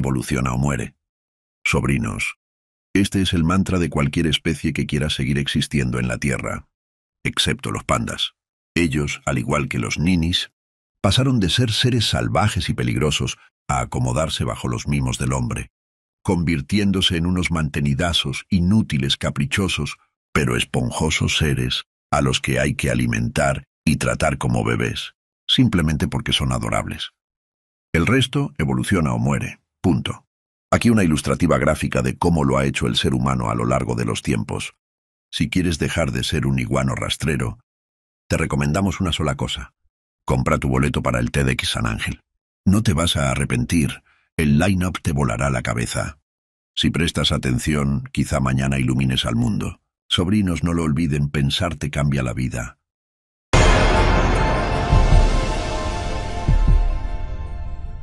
evoluciona o muere. Sobrinos, este es el mantra de cualquier especie que quiera seguir existiendo en la Tierra, excepto los pandas. Ellos, al igual que los ninis, pasaron de ser seres salvajes y peligrosos a acomodarse bajo los mimos del hombre, convirtiéndose en unos mantenidazos, inútiles, caprichosos, pero esponjosos seres a los que hay que alimentar y tratar como bebés, simplemente porque son adorables. El resto evoluciona o muere. Punto. Aquí una ilustrativa gráfica de cómo lo ha hecho el ser humano a lo largo de los tiempos. Si quieres dejar de ser un iguano rastrero, te recomendamos una sola cosa. Compra tu boleto para el TEDx San Ángel. No te vas a arrepentir, el line-up te volará la cabeza. Si prestas atención, quizá mañana ilumines al mundo. Sobrinos, no lo olviden, pensar te cambia la vida.